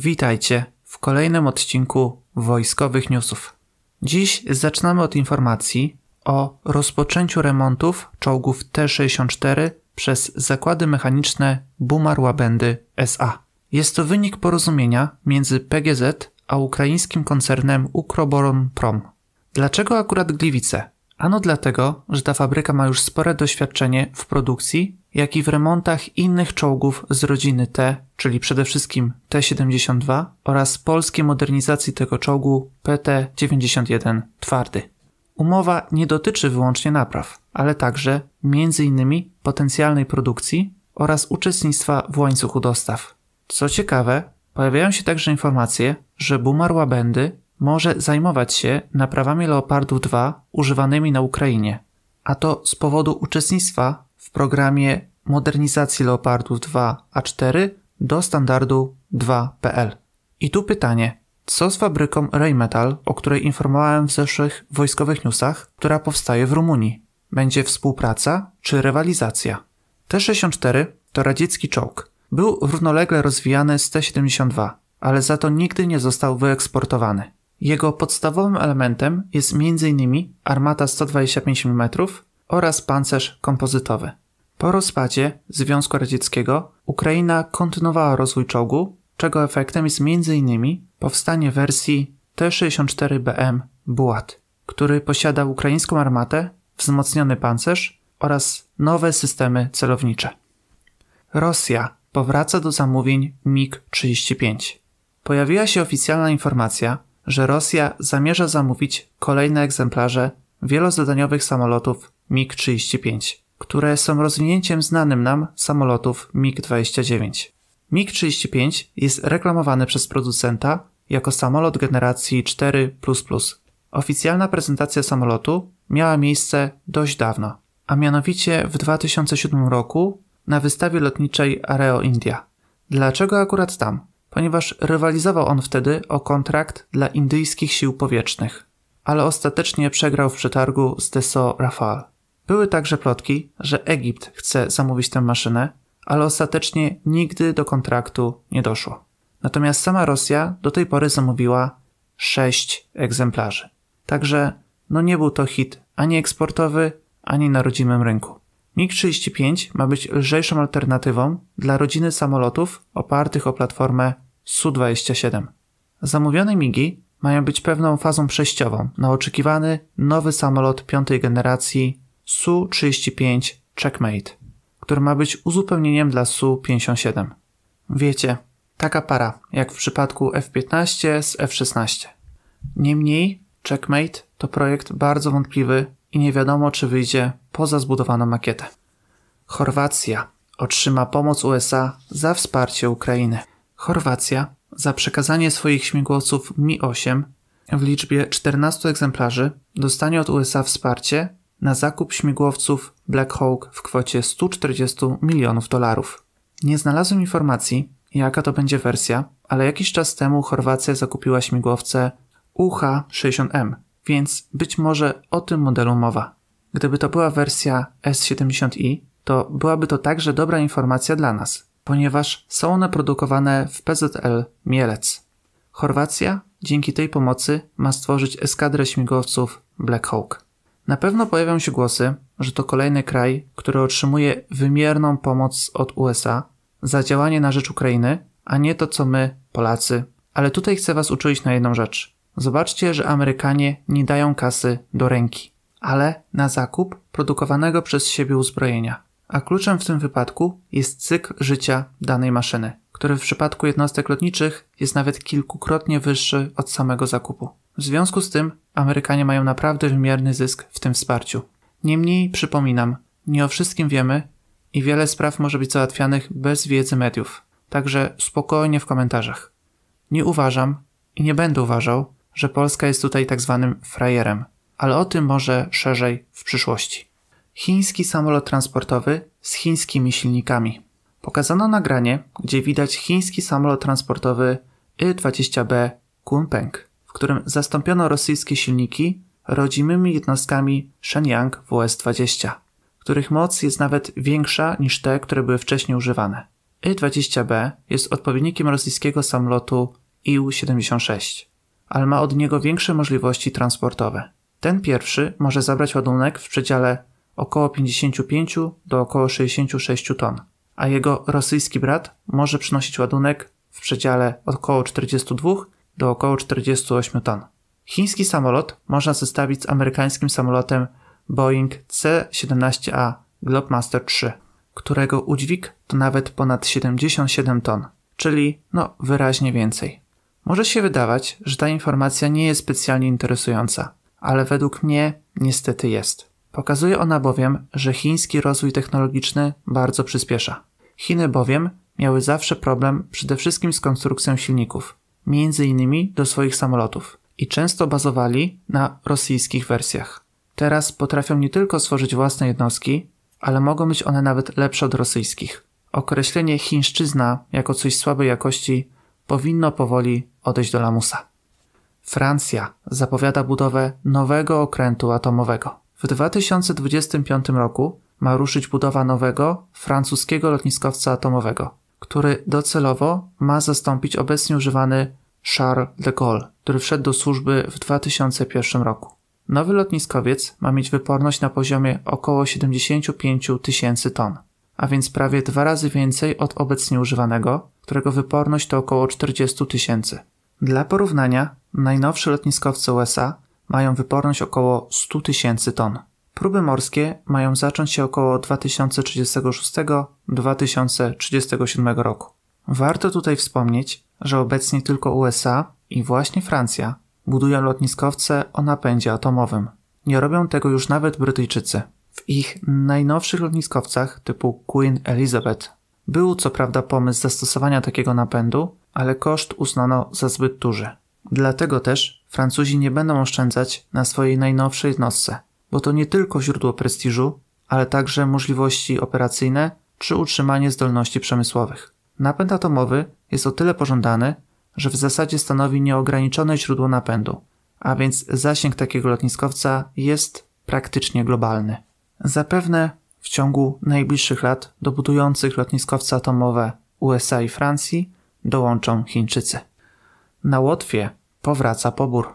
Witajcie w kolejnym odcinku Wojskowych Newsów. Dziś zaczynamy od informacji o rozpoczęciu remontów czołgów T-64 przez zakłady mechaniczne Bumar Łabędy SA. Jest to wynik porozumienia między PGZ a ukraińskim koncernem Ukroboron Prom. Dlaczego akurat Gliwice? Ano dlatego, że ta fabryka ma już spore doświadczenie w produkcji jak i w remontach innych czołgów z rodziny T, czyli przede wszystkim T-72 oraz polskiej modernizacji tego czołgu PT-91 twardy. Umowa nie dotyczy wyłącznie napraw, ale także m.in. potencjalnej produkcji oraz uczestnictwa w łańcuchu dostaw. Co ciekawe, pojawiają się także informacje, że Bumar Łabędy może zajmować się naprawami Leopardów 2 używanymi na Ukrainie, a to z powodu uczestnictwa w programie modernizacji Leopardów 2 A4 do standardu 2.pl. I tu pytanie, co z fabryką Raymetal, o której informowałem w zeszłych wojskowych newsach, która powstaje w Rumunii? Będzie współpraca czy rywalizacja? T-64 to radziecki czołg. Był równolegle rozwijany z T-72, ale za to nigdy nie został wyeksportowany. Jego podstawowym elementem jest m.in. armata 125 mm oraz pancerz kompozytowy. Po rozpadzie Związku Radzieckiego Ukraina kontynuowała rozwój czołgu, czego efektem jest m.in. powstanie wersji T-64BM Bułat, który posiada ukraińską armatę, wzmocniony pancerz oraz nowe systemy celownicze. Rosja powraca do zamówień MiG-35. Pojawiła się oficjalna informacja, że Rosja zamierza zamówić kolejne egzemplarze wielozadaniowych samolotów MiG-35, które są rozwinięciem znanym nam samolotów MiG-29. MiG-35 jest reklamowany przez producenta jako samolot generacji 4. Oficjalna prezentacja samolotu miała miejsce dość dawno, a mianowicie w 2007 roku na wystawie lotniczej Areo India. Dlaczego akurat tam? Ponieważ rywalizował on wtedy o kontrakt dla indyjskich sił powietrznych ale ostatecznie przegrał w przetargu z Dassault Rafale. Były także plotki, że Egipt chce zamówić tę maszynę, ale ostatecznie nigdy do kontraktu nie doszło. Natomiast sama Rosja do tej pory zamówiła 6 egzemplarzy. Także no nie był to hit ani eksportowy, ani na rodzimym rynku. MiG-35 ma być lżejszą alternatywą dla rodziny samolotów opartych o platformę Su-27. Zamówione MIGI mają być pewną fazą przejściową na oczekiwany nowy samolot piątej generacji Su-35 Checkmate, który ma być uzupełnieniem dla Su-57. Wiecie, taka para jak w przypadku F-15 z F-16. Niemniej Checkmate to projekt bardzo wątpliwy i nie wiadomo czy wyjdzie poza zbudowaną makietę. Chorwacja otrzyma pomoc USA za wsparcie Ukrainy. Chorwacja za przekazanie swoich śmigłowców Mi-8 w liczbie 14 egzemplarzy dostanie od USA wsparcie na zakup śmigłowców Black Hawk w kwocie 140 milionów dolarów. Nie znalazłem informacji, jaka to będzie wersja, ale jakiś czas temu Chorwacja zakupiła śmigłowce UH-60M, więc być może o tym modelu mowa. Gdyby to była wersja S-70i, to byłaby to także dobra informacja dla nas, ponieważ są one produkowane w PZL Mielec. Chorwacja dzięki tej pomocy ma stworzyć eskadrę śmigłowców Black Hawk. Na pewno pojawią się głosy, że to kolejny kraj, który otrzymuje wymierną pomoc od USA za działanie na rzecz Ukrainy, a nie to co my, Polacy. Ale tutaj chcę Was uczulić na jedną rzecz. Zobaczcie, że Amerykanie nie dają kasy do ręki, ale na zakup produkowanego przez siebie uzbrojenia a kluczem w tym wypadku jest cykl życia danej maszyny, który w przypadku jednostek lotniczych jest nawet kilkukrotnie wyższy od samego zakupu. W związku z tym Amerykanie mają naprawdę wymierny zysk w tym wsparciu. Niemniej przypominam, nie o wszystkim wiemy i wiele spraw może być załatwianych bez wiedzy mediów, także spokojnie w komentarzach. Nie uważam i nie będę uważał, że Polska jest tutaj tak zwanym frajerem, ale o tym może szerzej w przyszłości. Chiński samolot transportowy z chińskimi silnikami. Pokazano nagranie, gdzie widać chiński samolot transportowy Y-20B Kunpeng, w którym zastąpiono rosyjskie silniki rodzimymi jednostkami Shenyang WS-20, których moc jest nawet większa niż te, które były wcześniej używane. Y-20B jest odpowiednikiem rosyjskiego samolotu iu 76 ale ma od niego większe możliwości transportowe. Ten pierwszy może zabrać ładunek w przedziale około 55 do około 66 ton, a jego rosyjski brat może przynosić ładunek w przedziale od około 42 do około 48 ton. Chiński samolot można zestawić z amerykańskim samolotem Boeing C-17A Globemaster 3, którego udźwig to nawet ponad 77 ton, czyli no wyraźnie więcej. Może się wydawać, że ta informacja nie jest specjalnie interesująca, ale według mnie niestety jest. Pokazuje ona bowiem, że chiński rozwój technologiczny bardzo przyspiesza. Chiny bowiem miały zawsze problem przede wszystkim z konstrukcją silników, między innymi do swoich samolotów, i często bazowali na rosyjskich wersjach. Teraz potrafią nie tylko stworzyć własne jednostki, ale mogą być one nawet lepsze od rosyjskich. Określenie chińszczyzna jako coś słabej jakości powinno powoli odejść do lamusa. Francja zapowiada budowę nowego okrętu atomowego. W 2025 roku ma ruszyć budowa nowego francuskiego lotniskowca atomowego, który docelowo ma zastąpić obecnie używany Charles de Gaulle, który wszedł do służby w 2001 roku. Nowy lotniskowiec ma mieć wyporność na poziomie około 75 tysięcy ton, a więc prawie dwa razy więcej od obecnie używanego, którego wyporność to około 40 tysięcy. Dla porównania, najnowsze lotniskowce USA mają wyporność około 100 tysięcy ton. Próby morskie mają zacząć się około 2036-2037 roku. Warto tutaj wspomnieć, że obecnie tylko USA i właśnie Francja budują lotniskowce o napędzie atomowym. Nie robią tego już nawet Brytyjczycy. W ich najnowszych lotniskowcach typu Queen Elizabeth był co prawda pomysł zastosowania takiego napędu, ale koszt uznano za zbyt duży. Dlatego też Francuzi nie będą oszczędzać na swojej najnowszej jednostce, bo to nie tylko źródło prestiżu, ale także możliwości operacyjne czy utrzymanie zdolności przemysłowych. Napęd atomowy jest o tyle pożądany, że w zasadzie stanowi nieograniczone źródło napędu, a więc zasięg takiego lotniskowca jest praktycznie globalny. Zapewne w ciągu najbliższych lat do budujących lotniskowce atomowe USA i Francji dołączą Chińczycy. Na Łotwie powraca pobór.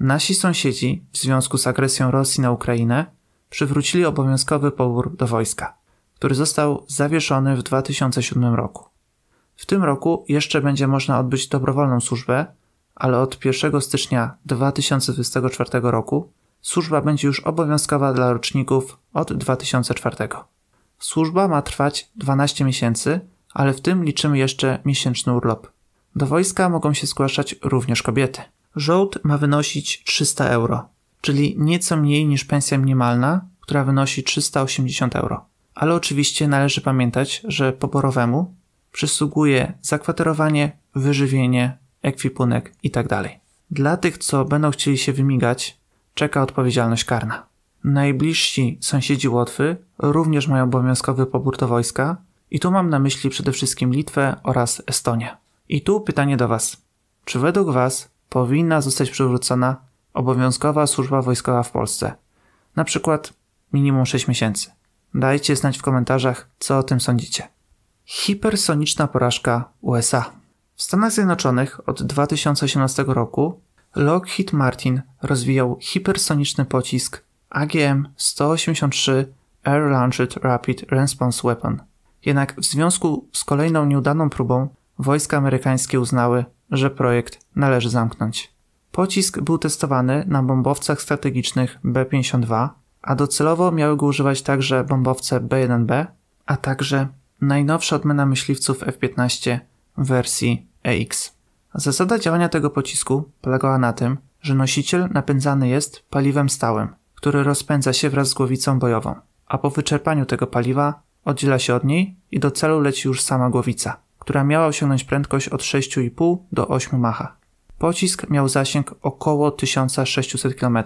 Nasi sąsiedzi, w związku z agresją Rosji na Ukrainę, przywrócili obowiązkowy pobór do wojska, który został zawieszony w 2007 roku. W tym roku jeszcze będzie można odbyć dobrowolną służbę, ale od 1 stycznia 2024 roku służba będzie już obowiązkowa dla roczników od 2004. Służba ma trwać 12 miesięcy, ale w tym liczymy jeszcze miesięczny urlop. Do wojska mogą się zgłaszać również kobiety żołd ma wynosić 300 euro, czyli nieco mniej niż pensja minimalna, która wynosi 380 euro. Ale oczywiście należy pamiętać, że poborowemu przysługuje zakwaterowanie, wyżywienie, ekwipunek itd. Tak Dla tych, co będą chcieli się wymigać, czeka odpowiedzialność karna. Najbliżsi sąsiedzi Łotwy również mają obowiązkowy pobór do wojska i tu mam na myśli przede wszystkim Litwę oraz Estonię. I tu pytanie do Was. Czy według Was powinna zostać przywrócona obowiązkowa służba wojskowa w Polsce. Na przykład minimum 6 miesięcy. Dajcie znać w komentarzach, co o tym sądzicie. Hipersoniczna porażka USA. W Stanach Zjednoczonych od 2018 roku Lockheed Martin rozwijał hipersoniczny pocisk AGM-183 Air Launched Rapid Response Weapon. Jednak w związku z kolejną nieudaną próbą wojska amerykańskie uznały, że projekt należy zamknąć. Pocisk był testowany na bombowcach strategicznych B-52, a docelowo miały go używać także bombowce B-1B, a także najnowsza odmiana myśliwców F-15 w wersji EX. Zasada działania tego pocisku polegała na tym, że nosiciel napędzany jest paliwem stałym, który rozpędza się wraz z głowicą bojową, a po wyczerpaniu tego paliwa oddziela się od niej i do celu leci już sama głowica która miała osiągnąć prędkość od 6,5 do 8 macha. Pocisk miał zasięg około 1600 km.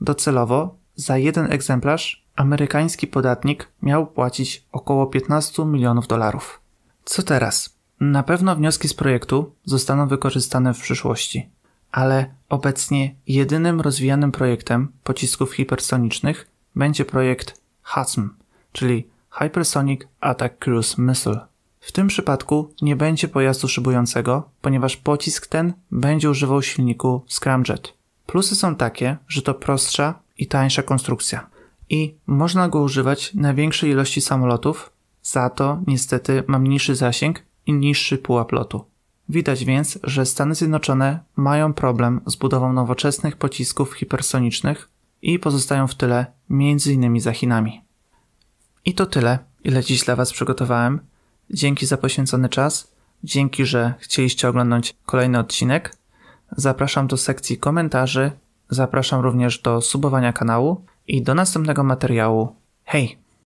Docelowo za jeden egzemplarz amerykański podatnik miał płacić około 15 milionów dolarów. Co teraz? Na pewno wnioski z projektu zostaną wykorzystane w przyszłości, ale obecnie jedynym rozwijanym projektem pocisków hipersonicznych będzie projekt HASM, czyli Hypersonic Attack Cruise Missile. W tym przypadku nie będzie pojazdu szybującego, ponieważ pocisk ten będzie używał silniku scramjet. Plusy są takie, że to prostsza i tańsza konstrukcja i można go używać na większej ilości samolotów, za to niestety ma niższy zasięg i niższy pułap lotu. Widać więc, że Stany Zjednoczone mają problem z budową nowoczesnych pocisków hipersonicznych i pozostają w tyle między innymi za Chinami. I to tyle, ile dziś dla Was przygotowałem. Dzięki za poświęcony czas. Dzięki, że chcieliście oglądać kolejny odcinek. Zapraszam do sekcji komentarzy. Zapraszam również do subowania kanału i do następnego materiału. Hej!